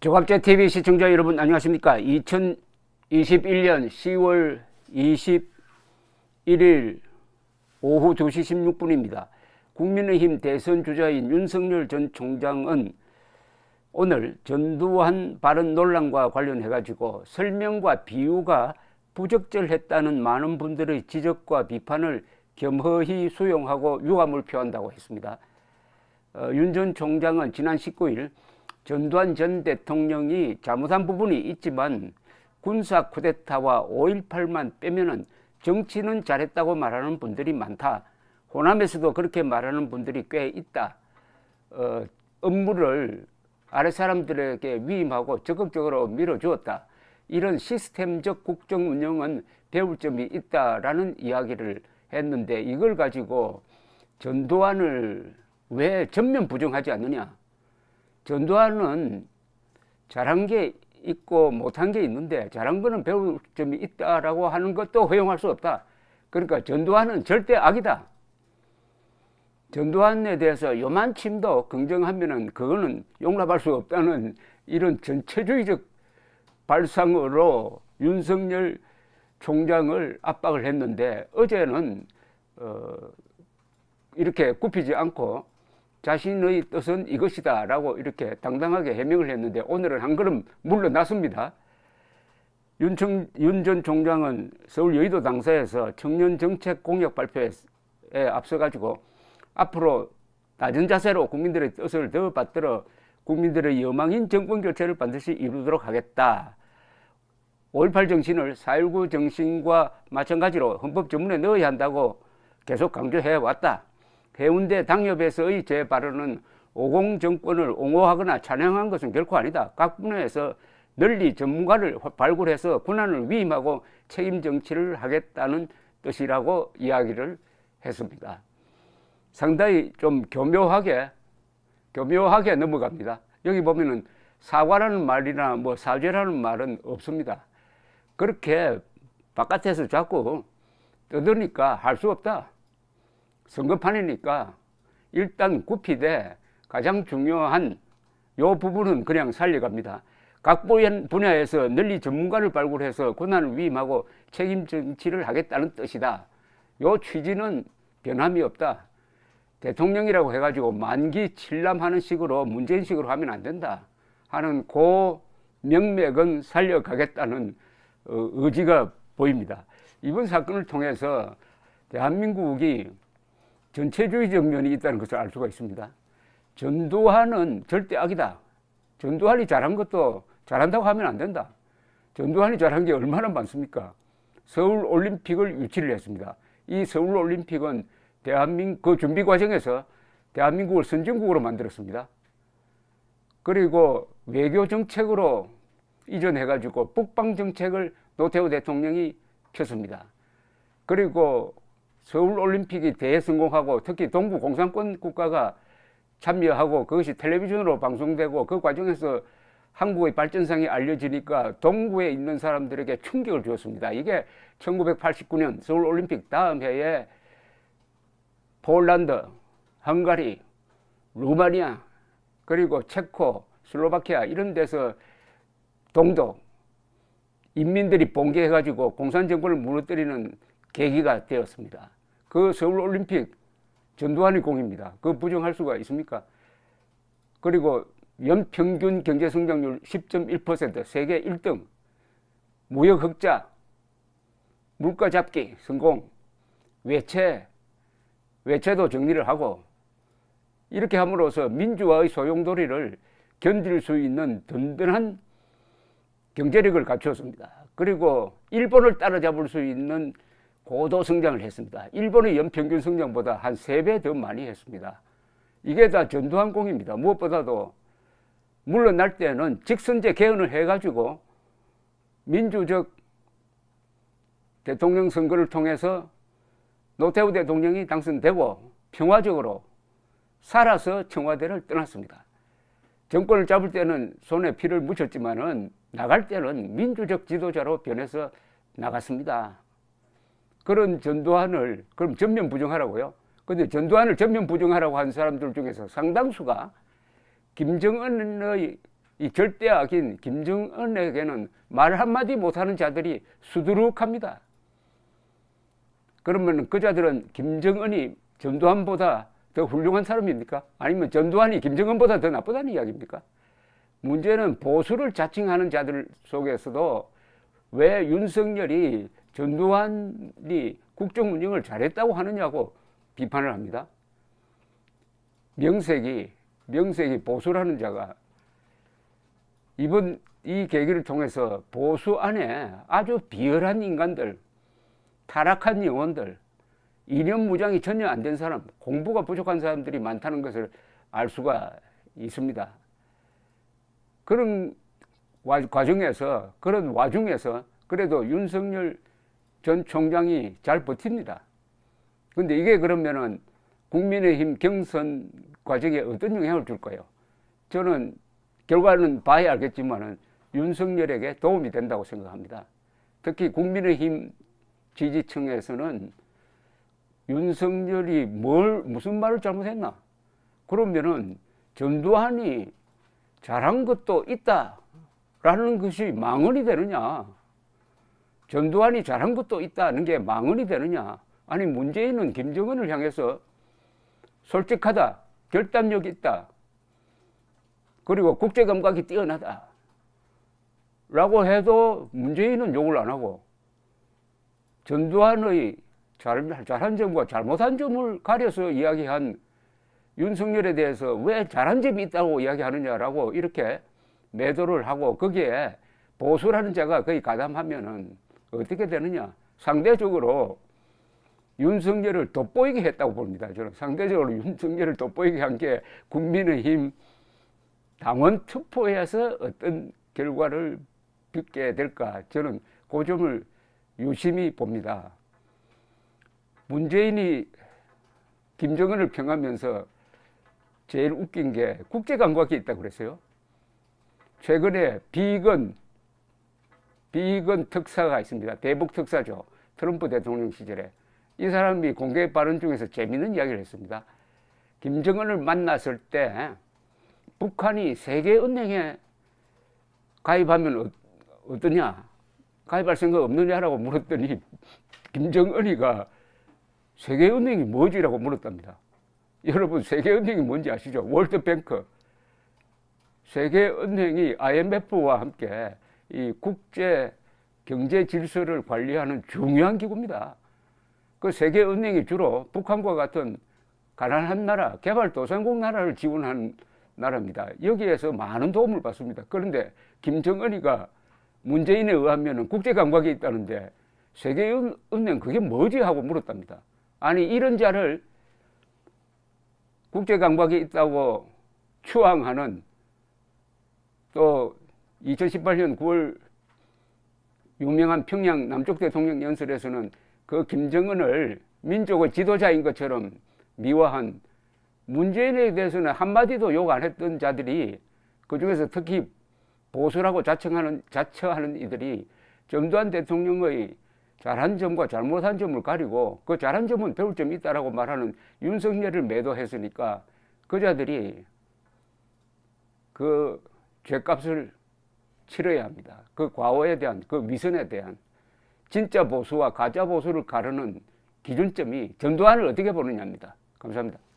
조갑재 TV 시청자 여러분 안녕하십니까 2021년 10월 21일 오후 2시 16분입니다 국민의힘 대선 주자인 윤석열 전 총장은 오늘 전두환 발언 논란과 관련해 가지고 설명과 비유가 부적절했다는 많은 분들의 지적과 비판을 겸허히 수용하고 유감을 표한다고 했습니다 어, 윤전 총장은 지난 19일 전두환 전 대통령이 잘못한 부분이 있지만 군사 쿠데타와 5.18만 빼면은 정치는 잘했다고 말하는 분들이 많다. 호남에서도 그렇게 말하는 분들이 꽤 있다. 어, 업무를 아래 사람들에게 위임하고 적극적으로 밀어주었다. 이런 시스템적 국정 운영은 배울 점이 있다라는 이야기를 했는데 이걸 가지고 전두환을 왜 전면 부정하지 않느냐. 전두환은 잘한 게 있고 못한 게 있는데 잘한 거는 배울 점이 있다라고 하는 것도 허용할 수 없다. 그러니까 전두환은 절대 악이다. 전두환에 대해서 요만침도 긍정하면은 그거는 용납할 수 없다는 이런 전체주의적 발상으로 윤석열 총장을 압박을 했는데 어제는 어 이렇게 굽히지 않고 자신의 뜻은 이것이다 라고 이렇게 당당하게 해명을 했는데 오늘은 한 걸음 물러났습니다. 윤 전 총장은 서울 여의도 당사에서 청년 정책 공약 발표에 앞서가지고 앞으로 낮은 자세로 국민들의 뜻을 더 받들어 국민들의 여망인 정권 교체를 반드시 이루도록 하겠다. 5.18 정신을 4.19 정신과 마찬가지로 헌법 전문에 넣어야 한다고 계속 강조해 왔다. 해운대 당협에서의 제 발언은 오공 정권을 옹호하거나 찬양한 것은 결코 아니다. 각 분야에서 널리 전문가를 발굴해서 군안을 위임하고 책임 정치를 하겠다는 뜻이라고 이야기를 했습니다. 상당히 좀 교묘하게 교묘하게 넘어갑니다. 여기 보면은 사과라는 말이나 뭐 사죄라는 말은 없습니다. 그렇게 바깥에서 자꾸 떠드니까 할 수 없다. 선거판이니까 일단 굽히되 가장 중요한 요 부분은 그냥 살려갑니다. 각 분야에서 널리 전문가를 발굴해서 권한을 위임하고 책임 정치를 하겠다는 뜻이다. 요 취지는 변함이 없다. 대통령이라고 해가지고 만기 칠남하는 식으로 문재인식으로 하면 안 된다 하는 고 명맥은 살려가겠다는 어, 의지가 보입니다. 이번 사건을 통해서 대한민국이 전체주의적 면이 있다는 것을 알 수가 있습니다. 전두환은 절대 악이다. 전두환이 잘한 것도 잘한다고 하면 안 된다. 전두환이 잘한 게 얼마나 많습니까? 서울 올림픽을 유치를 했습니다. 이 서울 올림픽은 대한민국 그 준비 과정에서 대한민국을 선진국으로 만들었습니다. 그리고 외교 정책으로 이전해 가지고 북방 정책을 노태우 대통령이 폈습니다. 그리고 서울 올림픽이 대성공하고 특히 동부 공산권 국가가 참여하고 그것이 텔레비전으로 방송되고 그 과정에서 한국의 발전상이 알려지니까 동구에 있는 사람들에게 충격을 주었습니다. 이게 1989년 서울 올림픽 다음 해에 폴란드, 헝가리, 루마니아, 그리고 체코, 슬로바키아 이런 데서 동도 인민들이 봉기해가지고 공산 정권을 무너뜨리는 계기가 되었습니다. 그 서울 올림픽 전두환의 공입니다. 그 부정할 수가 있습니까? 그리고 연평균 경제 성장률 10.1% 세계 1등 무역 흑자 물가 잡기 성공 외채 외채도 정리를 하고 이렇게 함으로써 민주화의 소용돌이를 견딜 수 있는 든든한 경제력을 갖추었습니다. 그리고 일본을 따라잡을 수 있는 고도 성장을 했습니다. 일본의 연평균 성장보다 한 3배 더 많이 했습니다. 이게 다 전두환공입니다. 무엇보다도 물론날 때는 직선제 개헌을 해가지고 민주적 대통령 선거를 통해서 노태우 대통령이 당선되고 평화적으로 살아서 청와대를 떠났습니다. 정권을 잡을 때는 손에 피를 묻혔지만은 나갈 때는 민주적 지도자로 변해서 나갔습니다. 그런 전두환을 그럼 전면 부정하라고요? 근데 전두환을 전면 부정하라고 한 사람들 중에서 상당수가 김정은의 이 절대악인 김정은에게는 말 한마디 못하는 자들이 수두룩합니다. 그러면 그 자들은 김정은이 전두환보다 더 훌륭한 사람입니까? 아니면 전두환이 김정은보다 더 나쁘다는 이야기입니까? 문제는 보수를 자칭하는 자들 속에서도 왜 윤석열이 전두환이 국정 운영을 잘했다고 하느냐고 비판을 합니다. 명색이 명색이 보수라는 자가 이번 이 계기를 통해서 보수 안에 아주 비열한 인간들, 타락한 영혼들, 이념 무장이 전혀 안 된 사람, 공부가 부족한 사람들이 많다는 것을 알 수가 있습니다. 그런 과정에서, 그런 와중에서 그래도 윤석열 전 총장이 잘 버팁니다. 근데 이게 그러면은 국민의힘 경선 과정에 어떤 영향을 줄까요? 저는 결과는 봐야 알겠지만은 윤석열에게 도움이 된다고 생각합니다. 특히 국민의힘 지지층에서는 윤석열이 뭘, 무슨 말을 잘못했나? 그러면은 전두환이 잘한 것도 있다라는 것이 망언이 되느냐. 전두환이 잘한 것도 있다는 게 망언이 되느냐. 아니 문재인은 김정은을 향해서 솔직하다. 결단력 있다. 그리고 국제감각이 뛰어나다. 라고 해도 문재인은 욕을 안 하고 전두환의 잘, 잘한 점과 잘못한 점을 가려서 이야기한 윤석열에 대해서 왜 잘한 점이 있다고 이야기하느냐라고 이렇게 매도를 하고 거기에 보수라는 자가 거의 가담하면은 어떻게 되느냐. 상대적으로 윤석열을 돋보이게 했다고 봅니다. 저는 상대적으로 윤석열을 돋보이게 한 게 국민의힘 당원 투표에서 어떤 결과를 빚게 될까 저는 그 점을 유심히 봅니다. 문재인이 김정은을 평하면서 제일 웃긴 게 국제 감각이 있다고 그랬어요. 최근에 비건, 비건 특사가 있습니다. 대북 특사죠. 트럼프 대통령 시절에. 이 사람이 공개 발언 중에서 재미있는 이야기를 했습니다. 김정은을 만났을 때 북한이 세계은행에 가입하면 어, 떠냐 가입할 생각 없느냐라고 물었더니 김정은이가 세계은행이 뭐지라고 물었답니다. 여러분 세계은행이 뭔지 아시죠? 월드뱅크. 세계은행이 IMF와 함께 이 국제 경제 질서를 관리하는 중요한 기구입니다. 그 세계은행이 주로 북한과 같은 가난한 나라, 개발도상국 나라를 지원한 나라입니다. 여기에서 많은 도움을 받습니다. 그런데 김정은이가 문재인에 의하면 국제 감각이 있다는데 세계은행 그게 뭐지 하고 물었답니다. 아니 이런 자를 국제 감각이 있다고 추앙하는 또 2018년 9월 유명한 평양 남쪽 대통령 연설에서는 그 김정은을 민족의 지도자인 것처럼 미화한 문재인에 대해서는 한마디도 욕 안 했던 자들이 그 중에서 특히 보수라고 자청하는, 자처하는 이들이 전두한 대통령의 잘한 점과 잘못한 점을 가리고 그 잘한 점은 배울 점이 있다라고 말하는 윤석열을 매도했으니까 그 자들이 그 죄값을 치러야 합니다. 그 과오에 대한 그 위선에 대한 진짜 보수와 가짜 보수를 가르는 기준점이 전두환을 어떻게 보느냐입니다. 감사합니다.